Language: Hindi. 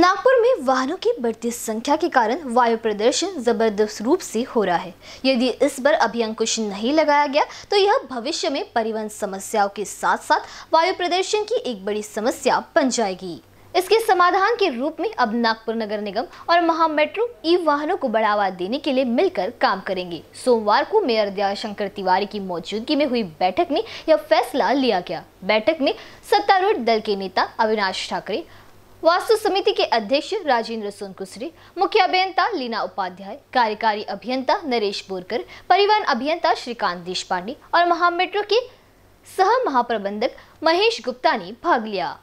नागपुर में वाहनों की बढ़ती संख्या के कारण वायु प्रदर्शन जबरदस्त रूप से हो रहा है यदि इस पर अभी अंकुश नहीं लगाया गया तो यह भविष्य में परिवहन समस्याओं के साथ साथ वायु प्रदर्शन की एक बड़ी समस्या बन जाएगी इसके समाधान के रूप में अब नागपुर नगर निगम और महा मेट्रो ई वाहनों को बढ़ावा देने के लिए मिलकर काम करेंगे सोमवार को मेयर दयाशंकर तिवारी की मौजूदगी में हुई बैठक में यह फैसला लिया गया बैठक में सत्तारूढ़ दल के नेता अविनाश ठाकरे वास्तु समिति के अध्यक्ष राजेंद्र सोनकुसरी मुख्य अभियंता लीना उपाध्याय कार्यकारी अभियंता नरेश बोरकर परिवहन अभियंता श्रीकांत देश और महामेट्रो के सह महाप्रबंधक महेश गुप्ता ने भाग लिया